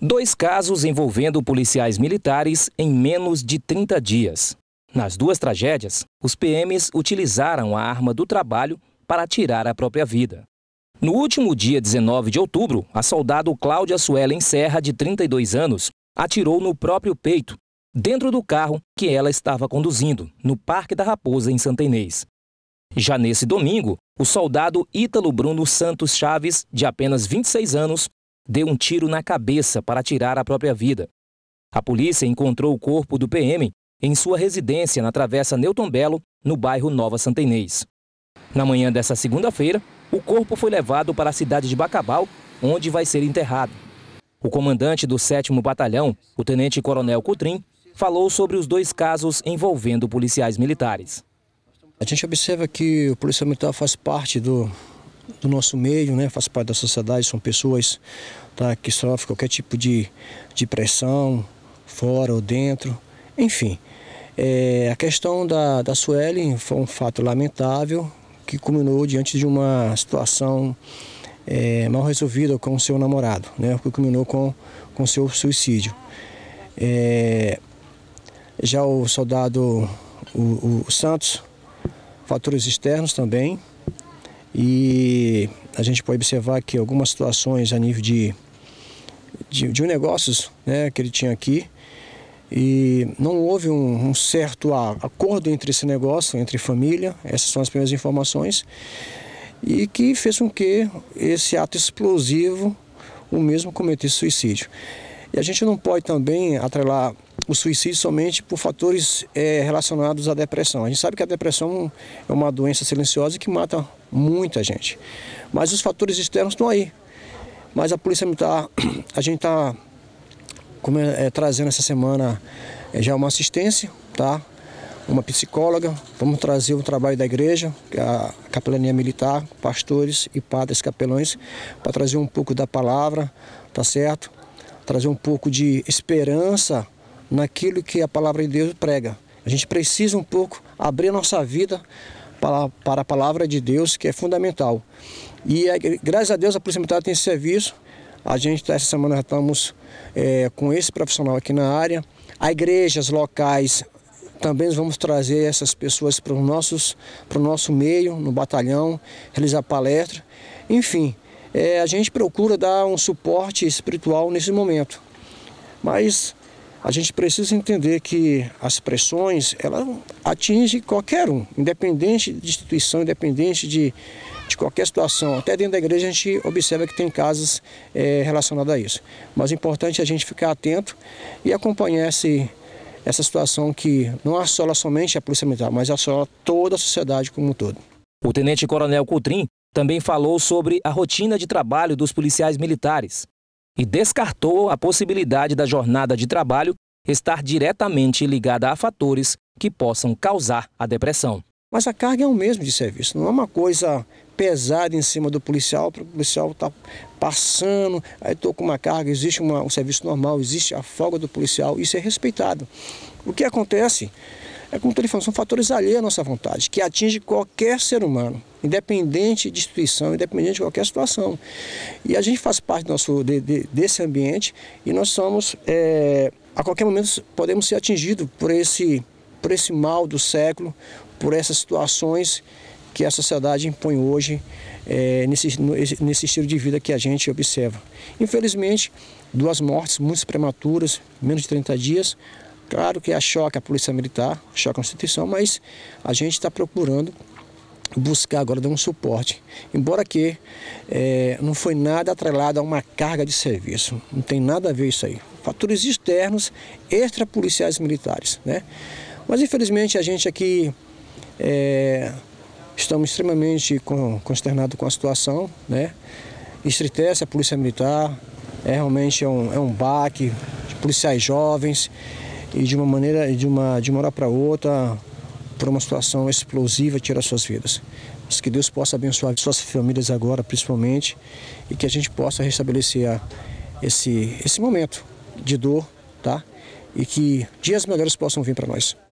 Dois casos envolvendo policiais militares em menos de 30 dias. Nas duas tragédias, os PMs utilizaram a arma do trabalho para tirar a própria vida. No último dia 19 de outubro, a soldado Cláudia Suelen Serra, de 32 anos, atirou no próprio peito, dentro do carro que ela estava conduzindo, no Parque da Raposa, em Santa Inês. Já nesse domingo, o soldado Ítalo Bruno Santos Chaves, de apenas 26 anos, deu um tiro na cabeça para tirar a própria vida. A polícia encontrou o corpo do PM em sua residência na Travessa Newton Belo, no bairro Nova Santa Inês. Na manhã dessa segunda-feira, o corpo foi levado para a cidade de Bacabal, onde vai ser enterrado. O comandante do 7 Batalhão, o tenente coronel Cutrim, falou sobre os dois casos envolvendo policiais militares. A gente observa que o policial militar faz parte do, do nosso meio, né? Faz parte da sociedade, são pessoas tá, que sofrem qualquer tipo de, de pressão, fora ou dentro, enfim. É, a questão da, da Suelen foi um fato lamentável que culminou diante de uma situação é, mal resolvida com o seu namorado, né? que culminou com o seu suicídio. É, já o soldado o, o Santos, fatores externos também, e a gente pode observar que algumas situações a nível de, de, de negócios né, que ele tinha aqui, e não houve um, um, certo acordo entre esse negócio, entre família, essas são as primeiras informações, e que fez com que esse ato explosivo, o mesmo cometesse suicídio. E a gente não pode também atrelar o suicídio somente por fatores é, relacionados à depressão. A gente sabe que a depressão é uma doença silenciosa que mata muita gente. Mas os fatores externos estão aí. Mas a Polícia Militar, a gente está é, é, trazendo essa semana eh, já uma assistência, tá? uma psicóloga, vamos trazer o trabalho da igreja, é a capelania militar, pastores e padres capelões, para trazer um pouco da palavra, tá certo? Trazer um pouco de esperança naquilo que a palavra de Deus prega. A gente precisa um pouco abrir nossa vida para, para a palavra de Deus, que é fundamental. E é graças a Deus a Polícia Militar tem esse serviço. A gente, tá, essa semana, estamos é, com esse profissional aqui na área. As igrejas locais também vamos trazer essas pessoas para, os nossos, para o nosso meio, no batalhão, realizar palestra. Enfim, é, a gente procura dar um suporte espiritual nesse momento. Mas a gente precisa entender que as pressões ela atinge qualquer um, independente de instituição, independente de, de qualquer situação. Até dentro da igreja a gente observa que tem casos é, relacionados a isso. Mas é importante a gente ficar atento e acompanhar esse, essa situação que não assola somente a Polícia Militar, mas assola toda a sociedade como um todo. O tenente-coronel Coutrin também falou sobre a rotina de trabalho dos policiais militares e descartou a possibilidade da jornada de trabalho estar diretamente ligada a fatores que possam causar a depressão. Mas a carga é o mesmo de serviço, não é uma coisa pesada em cima do policial, porque o policial está passando, aí estou com uma carga, existe uma, um serviço normal, existe a folga do policial, isso é respeitado. O que acontece é, como estou lhe falando, são fatores alheios à nossa vontade, que atinge qualquer ser humano independente de instituição, independente de qualquer situação. E a gente faz parte nosso, de, de, desse ambiente e nós somos, é, a qualquer momento, podemos ser atingidos por esse, por esse mal do século, por essas situações que a sociedade impõe hoje é, nesse, nesse estilo de vida que a gente observa. Infelizmente, duas mortes, muitas prematuras, menos de 30 dias. Claro que a choca a polícia militar, choca a instituição, mas a gente está procurando buscar agora dar um suporte. Embora que é, não foi nada atrelado a uma carga de serviço, não tem nada a ver isso aí. Fatores externos, extrapoliciais militares, né? Mas infelizmente a gente aqui é, estamos extremamente consternados com a situação, né? Estritece a polícia militar, é realmente é um, é um baque de policiais jovens e de uma maneira, de uma, de uma hora para outra, por uma situação explosiva tirar suas vidas. Mas que Deus possa abençoar suas famílias agora, principalmente, e que a gente possa restabelecer esse, esse momento de dor, tá? E que dias melhores possam vir para nós.